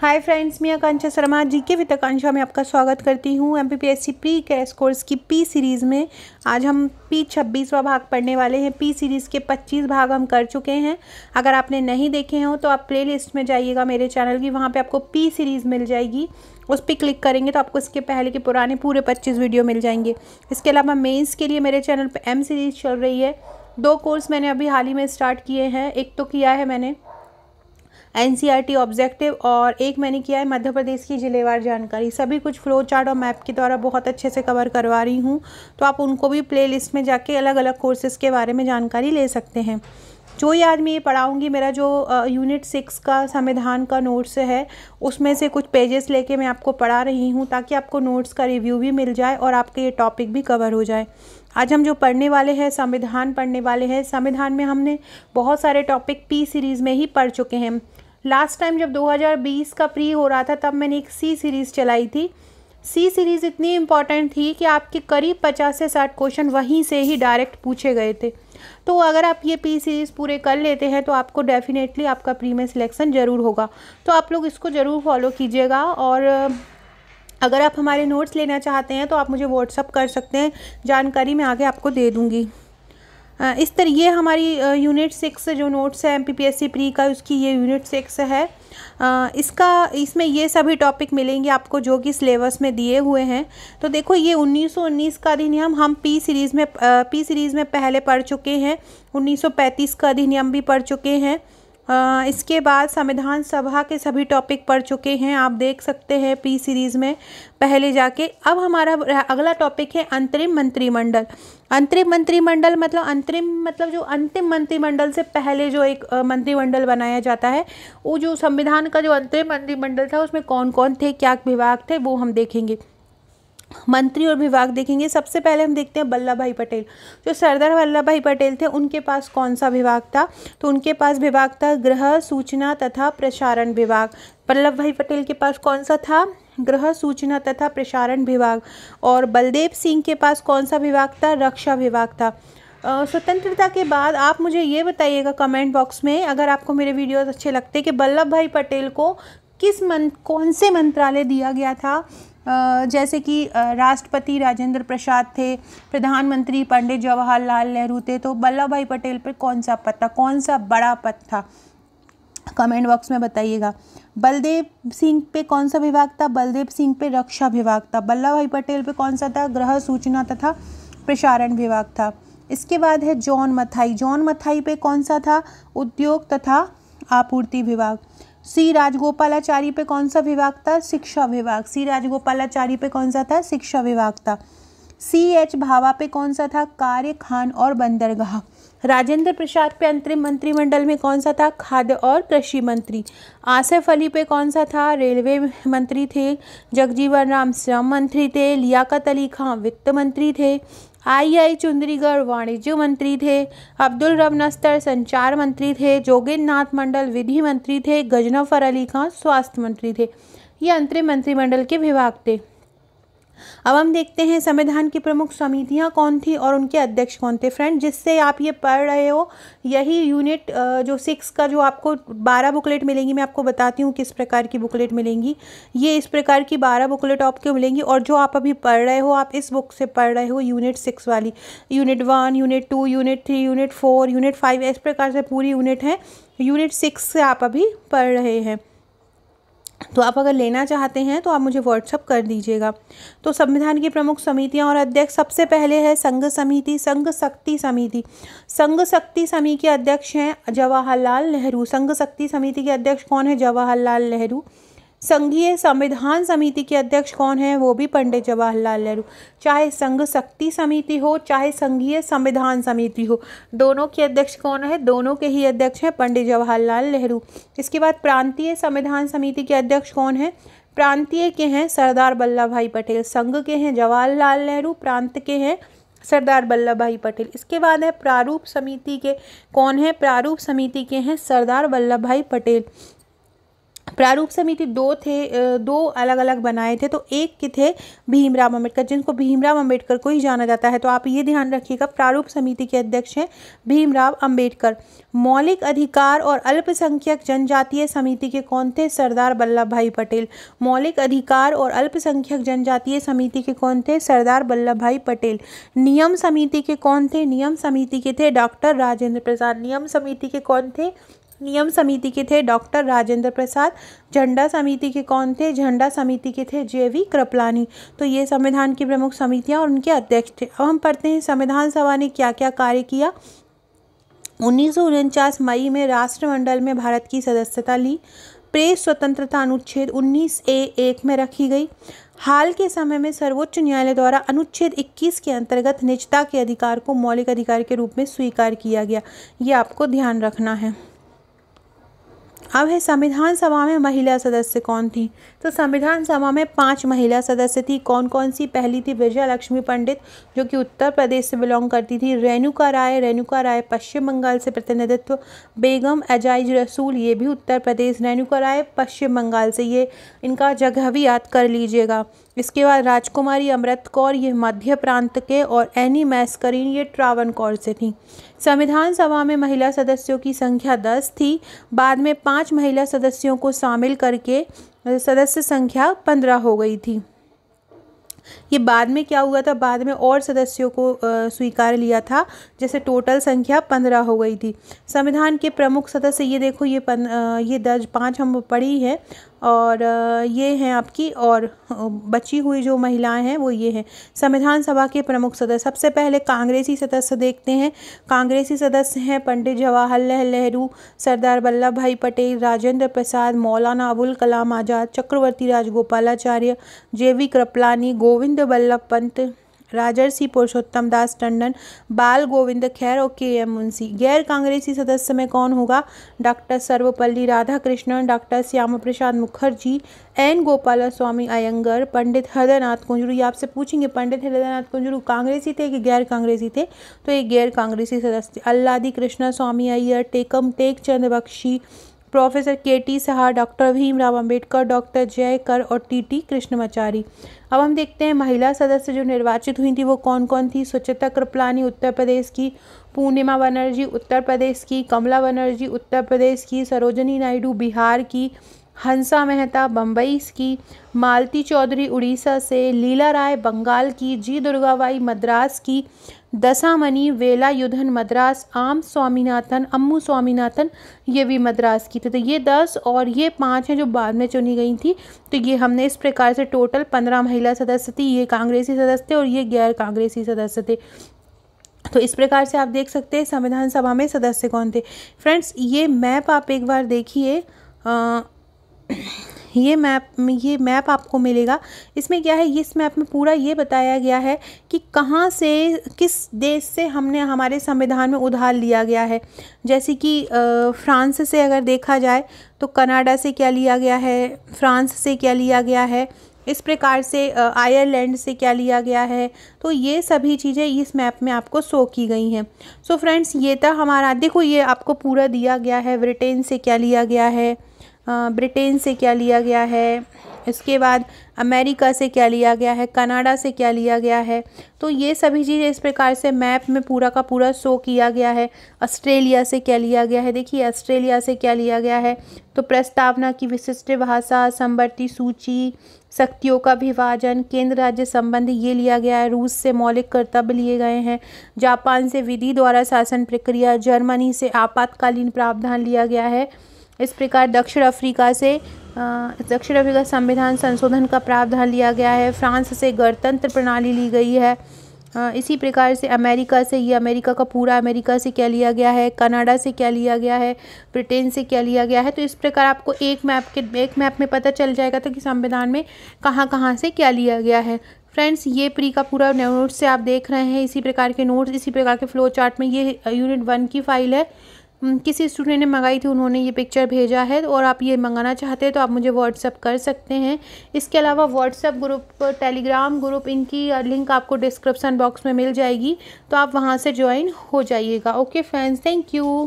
hi friends मैं आकांक्षा शर्मा जी के वित्त आकांक्षा में आपका स्वागत करती हूँ M P P S C pre कैस कोर्स की पी सीरीज़ में आज हम पी छब्बीसवा भाग पढ़ने वाले हैं पी सीरीज़ के पच्चीस भाग हम कर चुके हैं अगर आपने नहीं देखे हों तो आप प्ले लिस्ट में जाइएगा मेरे चैनल की वहाँ पे आपको पी सीरीज़ मिल जाएगी उस पर क्लिक करेंगे तो आपको इसके पहले के पुराने पूरे पच्चीस वीडियो मिल जाएंगे इसके अलावा मेन्स के लिए मेरे चैनल पर एम सीरीज़ चल रही है दो कोर्स मैंने अभी हाल ही में स्टार्ट किए हैं एक तो किया है मैंने एनसीईआरटी ऑब्जेक्टिव और एक मैंने किया है मध्य प्रदेश की जिलेवार जानकारी सभी कुछ फ्लो चार्ट और मैप के द्वारा बहुत अच्छे से कवर करवा रही हूँ तो आप उनको भी प्लेलिस्ट में जाके अलग अलग कोर्सेज़ के बारे में जानकारी ले सकते हैं जो ही आज मैं ये पढ़ाऊँगी मेरा जो यूनिट सिक्स का संविधान का नोट्स है उसमें से कुछ पेजेस लेके मैं आपको पढ़ा रही हूँ ताकि आपको नोट्स का रिव्यू भी मिल जाए और आपके ये टॉपिक भी कवर हो जाए आज हम जो पढ़ने वाले हैं संविधान पढ़ने वाले हैं संविधान में हमने बहुत सारे टॉपिक पी सीरीज़ में ही पढ़ चुके हैं लास्ट टाइम जब 2020 का प्री हो रहा था तब मैंने एक सी सीरीज़ चलाई थी सी सीरीज़ इतनी इम्पॉर्टेंट थी कि आपके करीब पचास से साठ क्वेश्चन वहीं से ही डायरेक्ट पूछे गए थे तो अगर आप ये पी सीरीज़ पूरे कर लेते हैं तो आपको डेफिनेटली आपका प्री में सिलेक्शन ज़रूर होगा तो आप लोग इसको ज़रूर फॉलो कीजिएगा और अगर आप हमारे नोट्स लेना चाहते हैं तो आप मुझे व्हाट्सअप कर सकते हैं जानकारी मैं आगे आपको दे दूँगी इस तरह ये हमारी यूनिट सिक्स जो नोट्स है M P P S C pre का उसकी ये यूनिट सिक्स है इसका इसमें ये सभी टॉपिक मिलेंगे आपको जो कि सिलेबस में दिए हुए हैं तो देखो ये 1919 का अधिनियम हम पी सीरीज़ में पी सीरीज़ में पहले पढ़ चुके हैं 1935 का अधिनियम भी पढ़ चुके हैं इसके बाद संविधान सभा के सभी टॉपिक पढ़ चुके हैं आप देख सकते हैं पी सीरीज़ में पहले जाके अब हमारा अगला टॉपिक है अंतरिम मंत्रिमंडल अंतरिम मंत्रिमंडल मतलब अंतरिम मतलब जो अंतिम मंत्रिमंडल से पहले जो एक मंत्रिमंडल बनाया जाता है वो जो संविधान का जो अंतरिम मंत्रिमंडल था उसमें कौन कौन थे क्या विभाग थे वो हम देखेंगे मंत्री और विभाग देखेंगे सबसे पहले हम देखते हैं वल्लभ भाई पटेल जो सरदार वल्लभ भाई पटेल थे उनके पास कौन सा विभाग था तो उनके पास विभाग था गृह सूचना तथा प्रसारण विभाग वल्लभ भाई पटेल के पास कौन सा था ग्रह सूचना तथा प्रसारण विभाग और बलदेव सिंह के पास कौन सा विभाग था रक्षा विभाग था स्वतंत्रता के बाद आप मुझे ये बताइएगा कमेंट बॉक्स में अगर आपको मेरे वीडियोस अच्छे लगते कि वल्लभ भाई पटेल को किस मन कौन से मंत्रालय दिया गया था जैसे कि राष्ट्रपति राजेंद्र प्रसाद थे प्रधानमंत्री पंडित जवाहरलाल नेहरू थे तो वल्लभ भाई पटेल पर कौन सा पद था कौन सा बड़ा पद था कमेंट बॉक्स में बताइएगा बलदेव सिंह पे कौन सा विभाग था बलदेव सिंह पे रक्षा विभाग था वल्लभ भाई पटेल पे कौन सा था ग्रह सूचना तथा प्रसारण विभाग था इसके बाद है जॉन मथाई जॉन मथाई पे कौन सा था उद्योग तथा आपूर्ति विभाग सी राजगोपालाचारी पे कौन सा विभाग था शिक्षा विभाग सी राजगोपालाचारी पे कौन सा था शिक्षा विभाग था सी एच भावा पे कौन सा था कार्य खान और बंदरगाह राजेंद्र प्रसाद पे अंतरिम मंत्रिमंडल में कौन सा था खाद्य और कृषि मंत्री आसिफ अली पे कौन सा था रेलवे मंत्री थे जगजीवन राम श्रम मंत्री थे लियाकत अली खां वित्त मंत्री थे आई आई चुंदरीगढ़ वाणिज्य मंत्री थे अब्दुल रब नस्तर संचार मंत्री थे जोगिंद्र नाथ मंडल विधि मंत्री थे गजनफर अली खान स्वास्थ्य मंत्री थे ये अंतरिम मंत्रिमंडल के विभाग थे अब हम देखते हैं संविधान की प्रमुख समितियाँ कौन थी और उनके अध्यक्ष कौन थे फ्रेंड जिससे आप ये पढ़ रहे हो यही यूनिट जो सिक्स का जो आपको बारह बुकलेट मिलेंगी मैं आपको बताती हूँ किस प्रकार की बुकलेट मिलेंगी ये इस प्रकार की बारह बुकलेट आपको मिलेंगी और जो आप अभी पढ़ रहे हो आप इस बुक से पढ़ रहे हो यूनिट सिक्स वाली unit one unit two unit three unit four unit five इस प्रकार से पूरी यूनिट है यूनिट सिक्स से आप अभी पढ़ रहे हैं तो आप अगर लेना चाहते हैं तो आप मुझे व्हाट्सअप कर दीजिएगा तो संविधान की प्रमुख समितियां और अध्यक्ष सबसे पहले है संघ समिति संघ शक्ति समिति संघ शक्ति समिति के अध्यक्ष हैं जवाहरलाल नेहरू संघ शक्ति समिति के अध्यक्ष कौन है जवाहरलाल नेहरू संघीय संविधान समिति के अध्यक्ष कौन है वो भी पंडित जवाहरलाल नेहरू चाहे संघ शक्ति समिति हो चाहे संघीय संविधान समिति हो दोनों के अध्यक्ष कौन है दोनों के ही अध्यक्ष हैं पंडित जवाहरलाल नेहरू इसके बाद प्रांतीय संविधान समिति के अध्यक्ष कौन है प्रांतीय के हैं सरदार वल्लभ भाई पटेल संघ के हैं जवाहरलाल नेहरू प्रांत के हैं सरदार वल्लभ भाई पटेल इसके बाद है प्रारूप समिति के कौन है प्रारूप समिति के हैं सरदार वल्लभ भाई पटेल प्रारूप समिति दो थे दो अलग अलग बनाए थे तो एक के थे भीमराव अम्बेडकर जिनको भीमराव अम्बेडकर को ही जाना जाता है तो आप ये ध्यान रखिएगा प्रारूप समिति के अध्यक्ष हैं भीमराव अम्बेडकर मौलिक अधिकार और अल्पसंख्यक जनजातीय समिति के कौन थे सरदार वल्लभ भाई पटेल मौलिक अधिकार और अल्पसंख्यक जनजातीय समिति के कौन थे सरदार वल्लभ भाई पटेल नियम समिति के कौन थे नियम समिति के थे डॉक्टर राजेंद्र प्रसाद नियम समिति के कौन थे नियम समिति के थे डॉक्टर राजेंद्र प्रसाद झंडा समिति के कौन थे झंडा समिति के थे जे वी कृपलानी तो ये संविधान की प्रमुख समितियाँ और उनके अध्यक्ष थे अब हम पढ़ते हैं संविधान सभा ने क्या क्या कार्य किया उन्नीस मई में राष्ट्रमंडल में भारत की सदस्यता ली प्रेस स्वतंत्रता अनुच्छेद 19 ए एक में रखी गई हाल के समय में सर्वोच्च न्यायालय द्वारा अनुच्छेद 21 के अंतर्गत निजता के अधिकार को मौलिक अधिकार के रूप में स्वीकार किया गया ये आपको ध्यान रखना है अब है संविधान सभा में महिला सदस्य कौन थी तो संविधान सभा में पांच महिला सदस्य थी कौन कौन सी पहली थी विजय लक्ष्मी पंडित जो कि उत्तर प्रदेश से बिलोंग करती थी रेणुका राय रेणुका राय पश्चिम बंगाल से प्रतिनिधित्व बेगम एजाइज रसूल ये भी उत्तर प्रदेश रेणुका राय पश्चिम बंगाल से ये इनका जगह भी याद कर लीजिएगा इसके बाद राजकुमारी अमृत कौर ये मध्य प्रांत के और एनी मैस्करीन ये ट्रावन कौर से थी संविधान सभा में महिला सदस्यों की संख्या दस थी बाद में पाँच महिला सदस्यों को शामिल करके सदस्य संख्या पंद्रह हो गई थी ये बाद में क्या हुआ था बाद में और सदस्यों को स्वीकार लिया था जैसे टोटल संख्या पंद्रह हो गई थी संविधान के प्रमुख सदस्य ये देखो ये पन, ये दर्ज पाँच हम पढ़ी है और ये हैं आपकी और बची हुई जो महिलाएं हैं वो ये हैं संविधान सभा के प्रमुख सदस्य सबसे पहले कांग्रेसी सदस्य देखते हैं कांग्रेसी सदस्य हैं पंडित जवाहरलाल नेहरू सरदार वल्लभ भाई पटेल राजेंद्र प्रसाद मौलाना अबुल कलाम आज़ाद चक्रवर्ती राजगोपालाचार्य जे वी कृपलानी गोविंद वल्लभ पंत राजर्षि पुरुषोत्तम दास टंडन बाल गोविंद खैर और के एम मुंशी गैर कांग्रेसी सदस्य में कौन होगा doctor Sarvepalli Radhakrishnan doctor Shyama Prasad Mukherjee N Gopala Swami Ayyangar Pandit Hridaynath Kunzru ये आपसे पूछेंगे पंडित हृदयनाथ कुंजरू कांग्रेसी थे कि गैर कांग्रेसी थे तो ये गैर कांग्रेसी सदस्य अल्लादी कृष्णा स्वामी अय्यर टेकम Tek Chand Bakshi professor K T Saha doctor Bhimrao Ambedkar doctor Jayakar और टी टी कृष्णमाचारी अब हम देखते हैं महिला सदस्य जो निर्वाचित हुई थी वो कौन कौन थी स्वच्छता कृपलानी उत्तर प्रदेश की पूर्णिमा बनर्जी उत्तर प्रदेश की कमला बनर्जी उत्तर प्रदेश की सरोजनी नायडू बिहार की हंसा मेहता बम्बई की मालती चौधरी उड़ीसा से लीला राय बंगाल की जी दुर्गाबाई मद्रास की मनी वेला युधन मद्रास आम स्वामीनाथन अम्मू स्वामीनाथन ये भी मद्रास की थी तो ये दस और ये पांच हैं जो बाद में चुनी गई थी तो ये हमने इस प्रकार से टोटल पंद्रह महिला सदस्य थी ये कांग्रेसी सदस्य थे और ये गैर कांग्रेसी सदस्य थे तो इस प्रकार से आप देख सकते हैं संविधान सभा में सदस्य कौन थे फ्रेंड्स ये मैप आप एक बार देखिए ये मैप ये मैप आपको मिलेगा इसमें क्या है इस मैप में पूरा ये बताया गया है कि कहाँ से किस देश से हमने हमारे संविधान में उधार लिया गया है जैसे कि फ्रांस से अगर देखा जाए तो कनाडा से क्या लिया गया है फ्रांस से क्या लिया गया है इस प्रकार से आयरलैंड से क्या लिया गया है तो ये सभी चीज़ें इस मैप में आपको शो की गई हैं सो फ्रेंड्स ये था हमारा देखो ये आपको पूरा दिया गया है ब्रिटेन से क्या लिया गया है ब्रिटेन से क्या लिया गया है इसके बाद अमेरिका से क्या लिया गया है कनाडा से क्या लिया गया है तो ये सभी चीज़ें इस प्रकार से मैप में पूरा का पूरा शो किया गया है ऑस्ट्रेलिया से क्या लिया गया है देखिए ऑस्ट्रेलिया से क्या लिया गया है तो प्रस्तावना की विशिष्ट भाषा संवर्ती सूची शक्तियों का विभाजन केंद्र राज्य संबंध ये लिया गया है रूस से मौलिक कर्तव्य लिए गए हैं जापान से विधि द्वारा शासन प्रक्रिया जर्मनी से आपातकालीन प्रावधान लिया गया है इस प्रकार दक्षिण अफ्रीका से दक्षिण अफ्रीका संविधान संशोधन का प्रावधान लिया गया है फ्रांस से गणतंत्र प्रणाली ली गई है इसी प्रकार से अमेरिका से ये अमेरिका का पूरा अमेरिका से क्या लिया गया है कनाडा से क्या लिया गया है ब्रिटेन से क्या लिया गया है तो इस प्रकार आपको एक मैप के एक मैप में पता चल जाएगा था कि संविधान में कहाँ कहाँ से क्या लिया गया है फ्रेंड्स ये प्री का पूरा नोट्स से आप देख रहे हैं इसी प्रकार के नोट्स इसी प्रकार के फ्लो चार्ट में ये यूनिट वन की फाइल है हम्म, किसी स्टूडेंट ने मंगाई थी उन्होंने ये पिक्चर भेजा है और आप ये मंगाना चाहते हैं तो आप मुझे व्हाट्सअप कर सकते हैं इसके अलावा व्हाट्सअप ग्रुप टेलीग्राम ग्रुप इनकी लिंक आपको डिस्क्रिप्शन बॉक्स में मिल जाएगी तो आप वहाँ से ज्वाइन हो जाइएगा ओके फ्रेंड्स थैंक यू